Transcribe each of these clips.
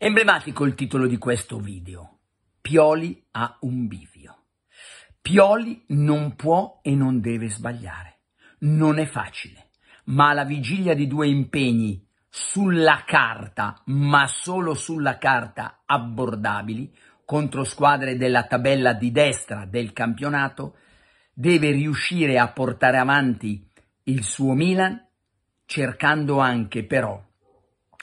Emblematico il titolo di questo video. Pioli ha un bivio. Pioli non può e non deve sbagliare. Non è facile, ma alla vigilia di due impegni sulla carta, ma solo sulla carta abbordabili contro squadre della tabella di destra del campionato, deve riuscire a portare avanti il suo Milan, cercando anche però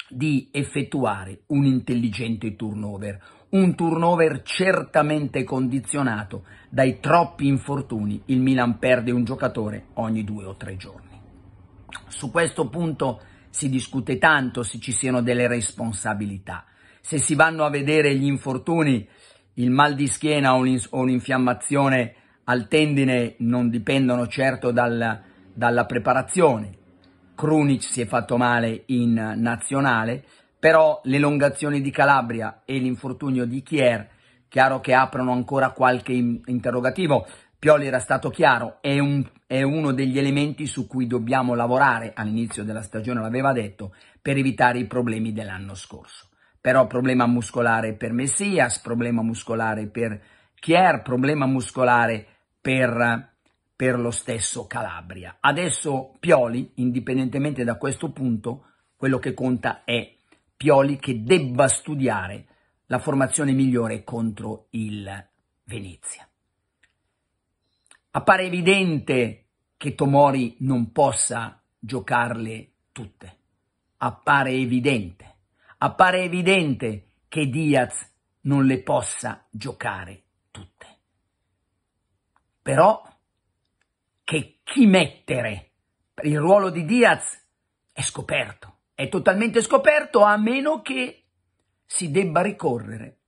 di effettuare un intelligente turnover, un turnover certamente condizionato dai troppi infortuni. Il Milan perde un giocatore ogni due o tre giorni. Su questo punto si discute tanto se ci siano delle responsabilità. Se si vanno a vedere gli infortuni, il mal di schiena o, un'infiammazione al tendine non dipendono certo dal, dalla preparazione. Krunic si è fatto male in nazionale, però l'elongazione di Calabria e l'infortunio di Chier chiaro che aprono ancora qualche interrogativo. Pioli era stato chiaro, è, un, è, uno degli elementi su cui dobbiamo lavorare all'inizio della stagione, l'aveva detto, per evitare i problemi dell'anno scorso. Però problema muscolare per Messias, problema muscolare per Chier, problema muscolare per, per lo stesso Calabria. Adesso Pioli, indipendentemente da questo punto, quello che conta è Pioli che debba studiare la formazione migliore contro il Venezia appare evidente che Tomori non possa giocarle tutte. Appare evidente, appare evidente che Diaz non le possa giocare tutte. Però che chi mettere per il ruolo di Diaz è scoperto, è totalmente scoperto a meno che si debba ricorrere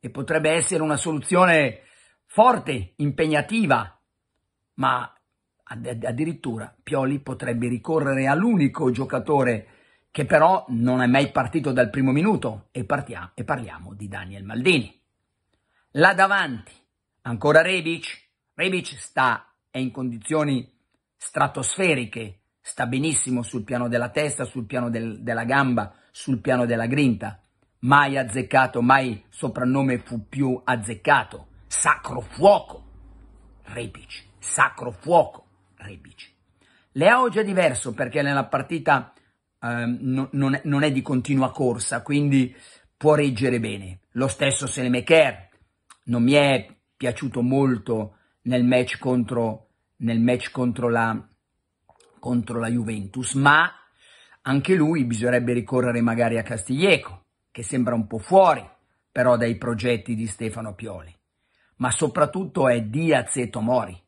e potrebbe essere una soluzione forte, impegnativa, ma addirittura Pioli potrebbe ricorrere all'unico giocatore che però non è mai partito dal primo minuto e, partiamo, e parliamo di Daniel Maldini. Là davanti, ancora Rebic. Rebic sta, è in condizioni stratosferiche, sta benissimo sul piano della testa, sul piano del, della gamba, sul piano della grinta. Mai azzeccato, mai soprannome fu più azzeccato. Sacro fuoco. Rebic sacro fuoco Rebici. Leao è già diverso perché nella partita eh, non, non, è, non, è, di continua corsa, quindi può reggere bene. Lo stesso Selemeker non mi è piaciuto molto nel match contro, nel match contro, la, contro la Juventus, ma anche lui bisognerebbe ricorrere magari a Castiglieco, che sembra un po' fuori però dai progetti di Stefano Pioli, ma soprattutto è Diaz e Tomori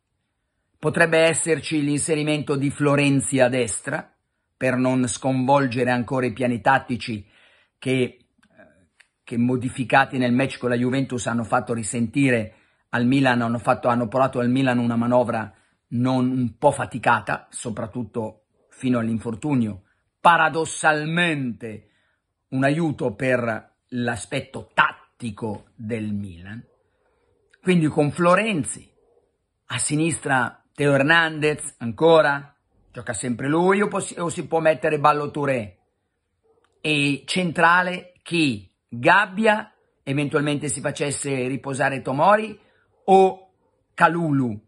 Potrebbe esserci l'inserimento di Florenzi a destra, per non sconvolgere ancora i piani tattici che, eh, che modificati nel match con la Juventus hanno fatto risentire al Milan, hanno, fatto, hanno provato al Milan una manovra non un po' faticata, soprattutto fino all'infortunio. Paradossalmente un aiuto per l'aspetto tattico del Milan. Quindi con Florenzi a sinistra Teo Hernandez, ancora, gioca sempre lui o, o si può mettere Ballo Touré? E centrale chi? Gabbia, eventualmente si facesse riposare Tomori o Calulu,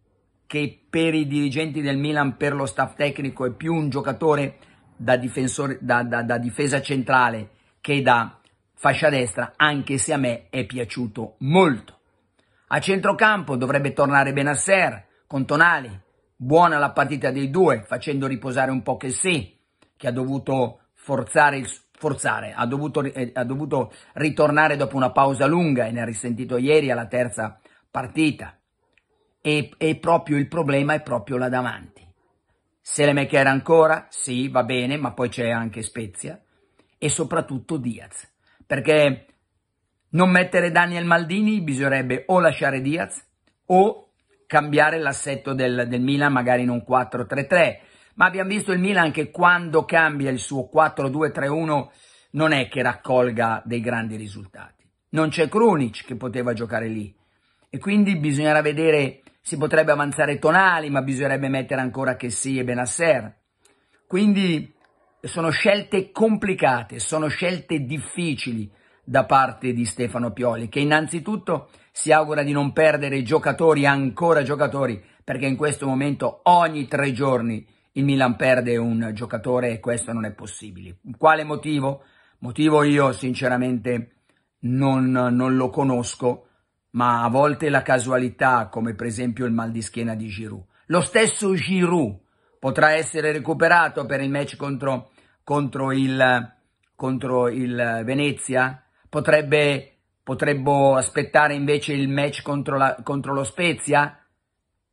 che per i dirigenti del Milan, per lo staff tecnico, è più un giocatore da, da, da, da difesa centrale che da fascia destra, anche se a me è piaciuto molto. A centrocampo dovrebbe tornare Benasser, con Tonali. Buona la partita dei due, facendo riposare un po' che sì, che ha dovuto forzare, il, forzare ha, dovuto, eh, ha dovuto ritornare dopo una pausa lunga e ne ha risentito ieri alla terza partita. E, e proprio il problema è proprio là davanti. Selemaker ancora? Sì, va bene, ma poi c'è anche Spezia e soprattutto Diaz, perché non mettere Daniel Maldini bisognerebbe o lasciare Diaz o cambiare l'assetto del, del Milan magari in un 4-3-3, ma abbiamo visto il Milan che quando cambia il suo 4-2-3-1 non è che raccolga dei grandi risultati. Non c'è Krunic che poteva giocare lì e quindi bisognerà vedere, si potrebbe avanzare Tonali, ma bisognerebbe mettere ancora che sì e Benasser. Quindi sono scelte complicate, sono scelte difficili, da parte di Stefano Pioli, che innanzitutto si augura di non perdere giocatori, ancora giocatori, perché in questo momento ogni tre giorni il Milan perde un giocatore e questo non è possibile. Quale motivo? Motivo io sinceramente non, non lo conosco, ma a volte la casualità, come per esempio il mal di schiena di Giroud. Lo stesso Giroud potrà essere recuperato per il match contro, contro, il, contro il Venezia? Potrebbe, potrebbe aspettare invece il match contro, la, contro lo Spezia?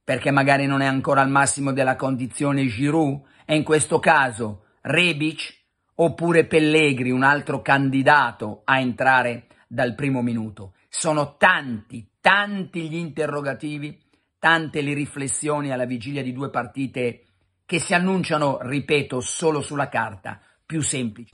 Perché magari non è ancora al massimo della condizione Giroud? E in questo caso Rebic oppure Pellegri, un altro candidato a entrare dal primo minuto? Sono tanti, tanti gli interrogativi, tante le riflessioni alla vigilia di due partite che si annunciano, ripeto, solo sulla carta, più semplici.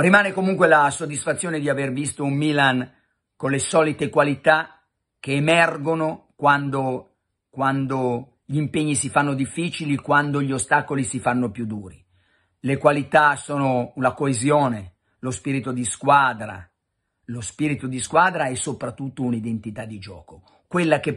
Rimane comunque la soddisfazione di aver visto un Milan con le solite qualità che emergono quando, quando gli impegni si fanno difficili, quando gli ostacoli si fanno più duri. Le qualità sono la coesione, lo spirito di squadra, lo spirito di squadra e soprattutto un'identità di gioco, quella che,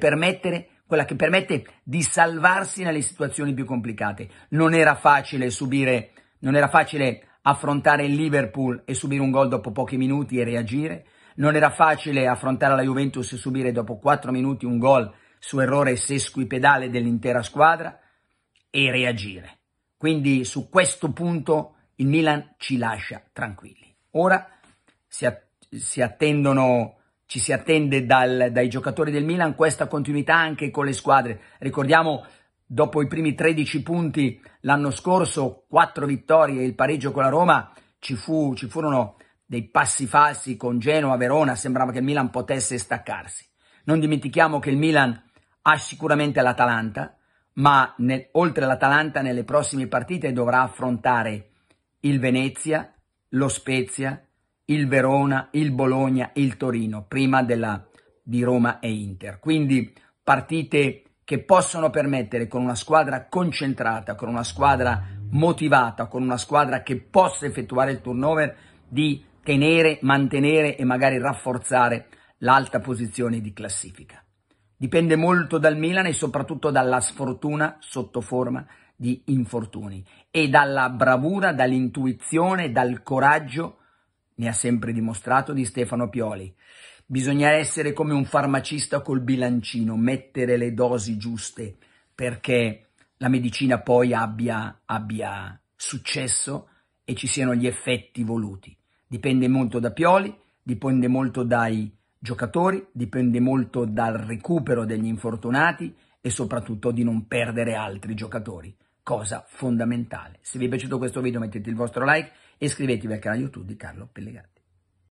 quella che, permette di salvarsi nelle situazioni più complicate. Non era facile subire, non era facile affrontare il Liverpool e subire un gol dopo pochi minuti e reagire, non era facile affrontare la Juventus e subire dopo 4 minuti un gol su errore sesquipedale dell'intera squadra e reagire. Quindi su questo punto il Milan ci lascia tranquilli. Ora si, att si attendono, ci si attende dal, dai giocatori del Milan questa continuità anche con le squadre. Ricordiamo dopo i primi 13 punti l'anno scorso, 4 vittorie e il pareggio con la Roma, ci, fu, ci furono dei passi falsi con Genova, Verona, sembrava che il Milan potesse staccarsi. Non dimentichiamo che il Milan ha sicuramente l'Atalanta, ma nel, oltre all'Atalanta nelle prossime partite dovrà affrontare il Venezia, lo Spezia, il Verona, il Bologna, il Torino, prima della, di Roma e Inter. Quindi partite che possono permettere con una squadra concentrata, con una squadra motivata, con una squadra che possa effettuare il turnover, di tenere, mantenere e magari rafforzare l'alta posizione di classifica. Dipende molto dal Milan e soprattutto dalla sfortuna sotto forma di infortuni e dalla bravura, dall'intuizione, dal coraggio, ne ha sempre dimostrato di Stefano Pioli. Bisogna essere come un farmacista col bilancino, mettere le dosi giuste perché la medicina poi abbia, abbia successo e ci siano gli effetti voluti. Dipende molto da Pioli, dipende molto dai giocatori, dipende molto dal recupero degli infortunati e soprattutto di non perdere altri giocatori, cosa fondamentale. Se vi è piaciuto questo video mettete il vostro like e iscrivetevi al canale YouTube di Carlo Pellegatti.